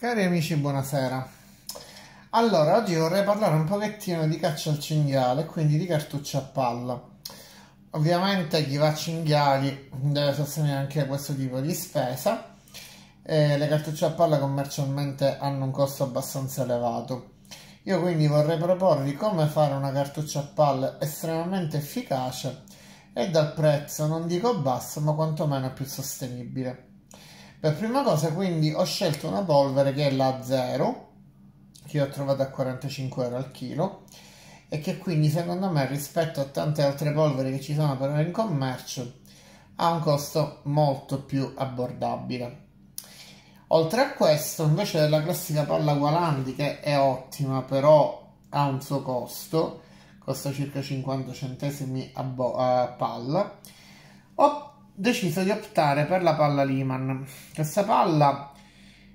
Cari amici, buonasera. Allora, oggi vorrei parlare un pochettino di caccia al cinghiale, quindi di cartucce a palla. Ovviamente chi va a cinghiali deve sostenere anche questo tipo di spesa. E le cartucce a palla commercialmente hanno un costo abbastanza elevato. Io quindi vorrei proporvi come fare una cartuccia a palla estremamente efficace e dal prezzo non dico basso ma quantomeno più sostenibile. Per prima cosa quindi ho scelto una polvere che è la 0, che ho trovato a 45 euro al chilo, e che quindi secondo me rispetto a tante altre polvere che ci sono però in commercio ha un costo molto più abbordabile. Oltre a questo, invece della classica palla Gualandi, che è ottima, però ha un suo costo, costa circa 50 centesimi a, a palla, ho deciso di optare per la palla Lehman. Questa palla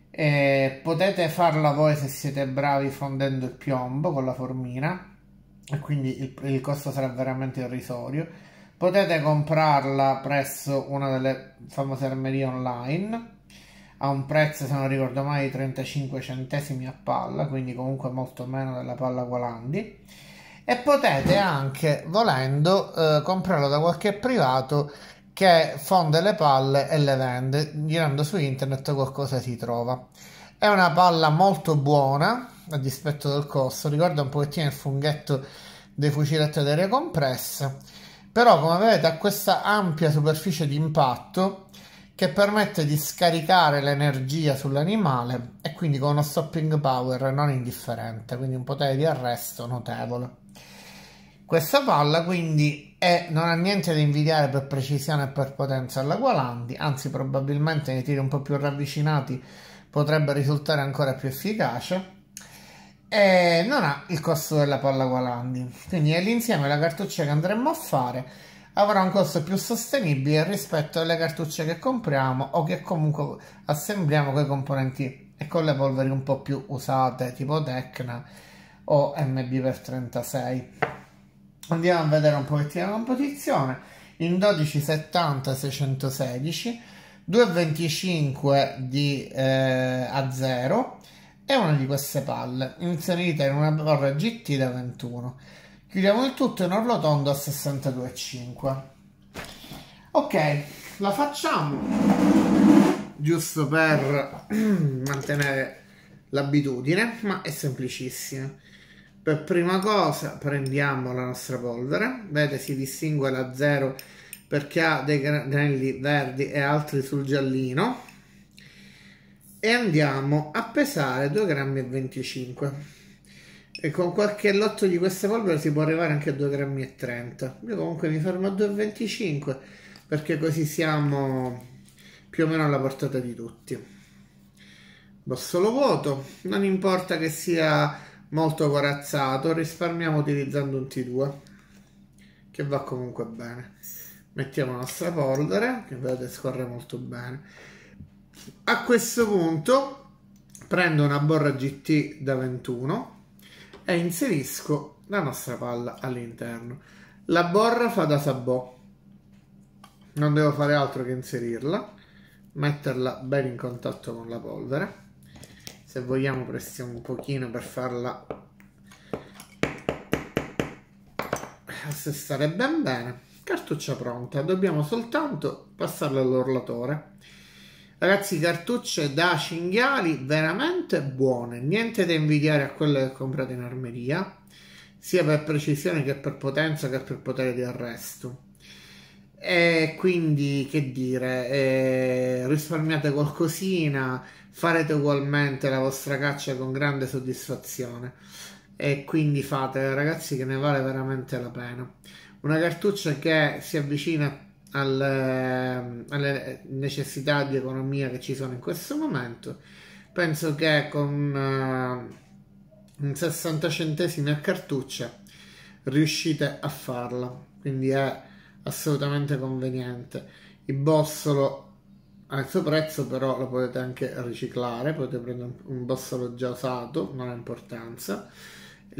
eh, potete farla voi se siete bravi fondendo il piombo con la formina e quindi il, il costo sarà veramente irrisorio. Potete comprarla presso una delle famose armerie online a un prezzo, se non ricordo mai, di 35 centesimi a palla, quindi comunque molto meno della palla Gualandi. E potete anche, volendo, eh, comprarlo da qualche privato che fonde le palle e le vende, girando su internet qualcosa si trova. È una palla molto buona, a dispetto del costo, ricorda un pochettino il funghetto dei fuciletti ad aria compressa, però come vedete ha questa ampia superficie di impatto che permette di scaricare l'energia sull'animale e quindi con uno stopping power non indifferente, quindi un potere di arresto notevole. Questa palla quindi e non ha niente da invidiare per precisione e per potenza alla Gualandi, anzi probabilmente nei tiri un po' più ravvicinati potrebbe risultare ancora più efficace e non ha il costo della palla Gualandi. Quindi è l'insieme della cartuccia che andremo a fare avrà un costo più sostenibile rispetto alle cartucce che compriamo o che comunque assembliamo con i componenti e con le polveri un po' più usate tipo Tecna o MB per 36 andiamo a vedere un pochettino la composizione in 1270 616 2,25 di eh, a 0 e una di queste palle inserita in una borra GT da 21 chiudiamo il tutto in orlo tondo a 62,5 ok la facciamo giusto per mantenere l'abitudine ma è semplicissima per prima cosa prendiamo la nostra polvere, vedete si distingue la 0 perché ha dei granelli verdi e altri sul giallino e andiamo a pesare 2,25 g e con qualche lotto di queste polvere si può arrivare anche a 2,30 g io comunque mi fermo a 2,25 perché così siamo più o meno alla portata di tutti bossolo vuoto non importa che sia molto corazzato risparmiamo utilizzando un T2 che va comunque bene mettiamo la nostra polvere che vedete scorre molto bene a questo punto prendo una borra GT da 21 e inserisco la nostra palla all'interno la borra fa da sabò non devo fare altro che inserirla metterla bene in contatto con la polvere se vogliamo pressiamo un pochino per farla assestare eh, ben bene cartuccia pronta dobbiamo soltanto passarla all'orlatore ragazzi cartucce da cinghiali veramente buone niente da invidiare a quelle che comprate in armeria sia per precisione che per potenza che per potere di arresto e quindi che dire, eh, risparmiate qualcosina, farete ugualmente la vostra caccia con grande soddisfazione. E quindi fate, ragazzi, che ne vale veramente la pena. Una cartuccia che si avvicina alle, eh, alle necessità di economia che ci sono in questo momento. Penso che con uh, un 60 centesimi a cartuccia riuscite a farla. Quindi è assolutamente conveniente. Il bossolo al suo prezzo però lo potete anche riciclare, potete prendere un bossolo già usato, non ha importanza.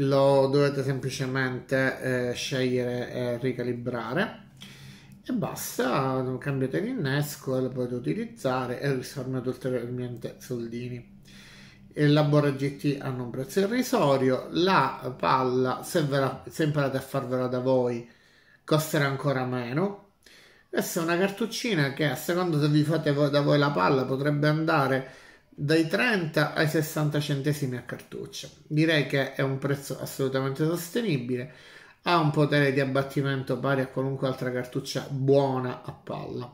Lo dovete semplicemente eh, scegliere e ricalibrare e basta, cambiate l'innesco e lo potete utilizzare e risparmiate ulteriormente soldini. La Bora GT hanno un prezzo irrisorio, la palla se, la, se imparate a farvela da voi costerà ancora meno. Questa è una cartuccina che a seconda se vi fate da voi la palla potrebbe andare dai 30 ai 60 centesimi a cartuccia. Direi che è un prezzo assolutamente sostenibile, ha un potere di abbattimento pari a qualunque altra cartuccia buona a palla.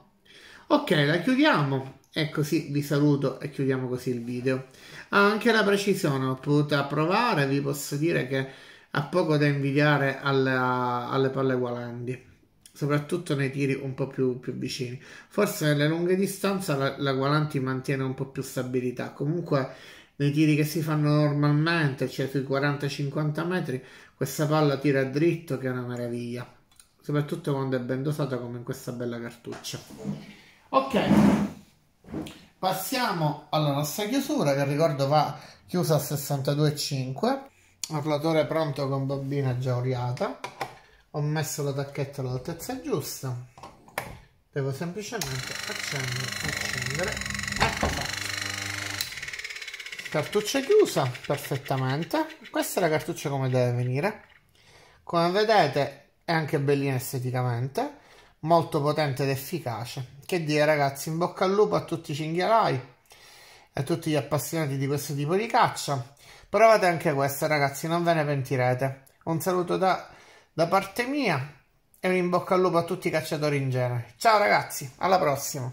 Ok, la chiudiamo e così vi saluto e chiudiamo così il video. Ah, anche la precisione l'ho potuta provare, vi posso dire che ha poco da invidiare alla, alle palle gualanti soprattutto nei tiri un po' più, più, vicini. Forse nelle lunghe distanze la, la Gualanti mantiene un po' più stabilità. Comunque nei tiri che si fanno normalmente, cioè sui 40-50 metri, questa palla tira dritto che è una meraviglia. Soprattutto quando è ben dosata come in questa bella cartuccia. Ok, passiamo alla nostra chiusura che ricordo va chiusa a 62,5 Aflatore pronto con bobina già oriata. Ho messo la tacchetta all'altezza giusta. Devo semplicemente accendere, accendere. Ecco fatto. Cartuccia chiusa perfettamente. Questa è la cartuccia come deve venire. Come vedete è anche bellina esteticamente molto potente ed efficace. Che dire ragazzi, in bocca al lupo a tutti i cinghialai e tutti gli appassionati di questo tipo di caccia. Provate anche questa ragazzi, non ve ne pentirete. Un saluto da, da parte mia e un in bocca al lupo a tutti i cacciatori in genere. Ciao ragazzi, alla prossima!